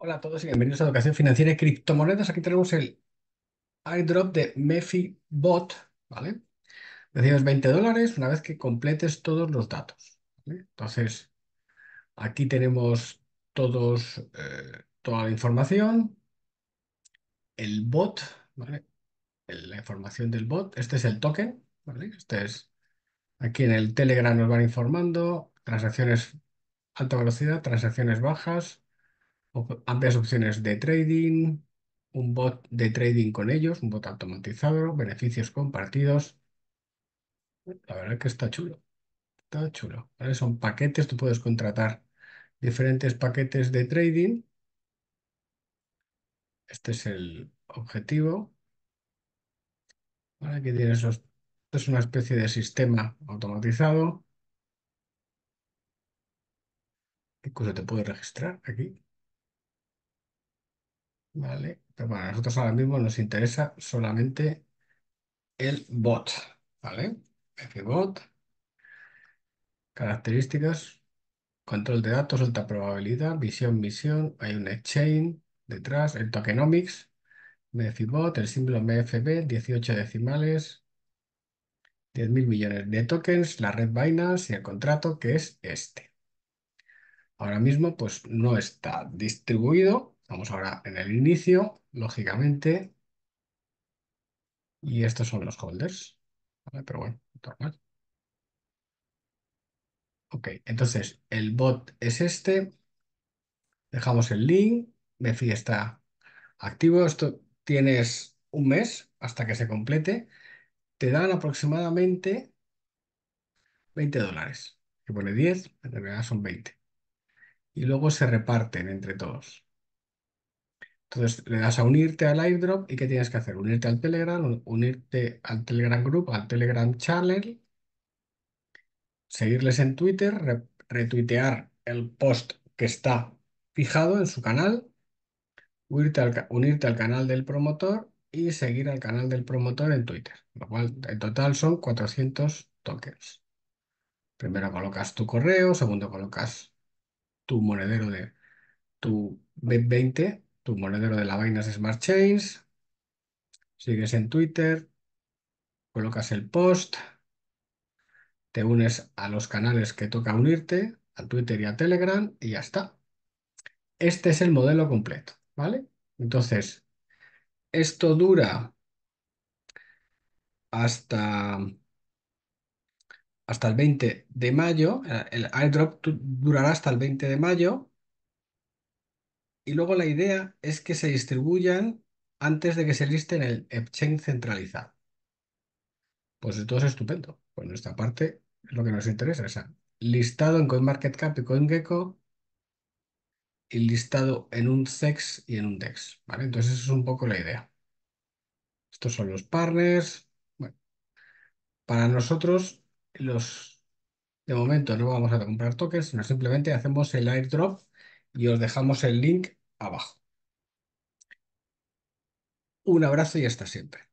Hola a todos y bienvenidos a Educación Financiera y Criptomonedas. Aquí tenemos el airdrop de Mefi Bot, ¿vale? Recibes 20 dólares una vez que completes todos los datos. Entonces, aquí tenemos todos, eh, toda la información, el bot, ¿vale? La información del bot. Este es el token, ¿vale? Este es, aquí en el Telegram nos van informando, transacciones alta velocidad, transacciones bajas, amplias opciones de trading, un bot de trading con ellos, un bot automatizado, beneficios compartidos. La verdad que está chulo. Está chulo. Son paquetes, tú puedes contratar diferentes paquetes de trading. Este es el objetivo. Aquí tienes es una especie de sistema automatizado. Incluso te puedes registrar aquí. ¿vale? Pero pues a nosotros ahora mismo nos interesa solamente el bot, ¿vale? Fbot, características, control de datos, alta probabilidad, visión, misión, hay un exchange detrás, el tokenomics, MFBot, el símbolo MFB, 18 decimales, 10.000 millones de tokens, la red Binance y el contrato que es este. Ahora mismo pues no está distribuido, Vamos ahora en el inicio, lógicamente. Y estos son los holders. pero bueno, normal. Ok, entonces el bot es este. Dejamos el link. DeFi está activo. Esto tienes un mes hasta que se complete. Te dan aproximadamente 20 dólares. Que pone 10, en realidad son 20. Y luego se reparten entre todos. Entonces le das a unirte al airdrop y ¿qué tienes que hacer? Unirte al Telegram, unirte al Telegram Group, al Telegram Channel, seguirles en Twitter, retuitear el post que está fijado en su canal, unirte al, unirte al canal del promotor y seguir al canal del promotor en Twitter, lo cual en total son 400 tokens. Primero colocas tu correo, segundo colocas tu monedero de tu BEP20 tu monedero de la vaina Smart Chains, sigues en Twitter, colocas el post, te unes a los canales que toca unirte, a Twitter y a Telegram, y ya está. Este es el modelo completo, ¿vale? Entonces, esto dura hasta, hasta el 20 de mayo, el airdrop durará hasta el 20 de mayo, y luego la idea es que se distribuyan antes de que se liste en el exchange centralizado. Pues esto es estupendo. Pues nuestra parte, es lo que nos interesa. sea, listado en CoinMarketCap y CoinGecko y listado en un SEX y en un DEX. ¿vale? Entonces, esa es un poco la idea. Estos son los partners. Bueno, para nosotros, los de momento no vamos a comprar tokens, sino simplemente hacemos el airdrop y os dejamos el link abajo. Un abrazo y hasta siempre.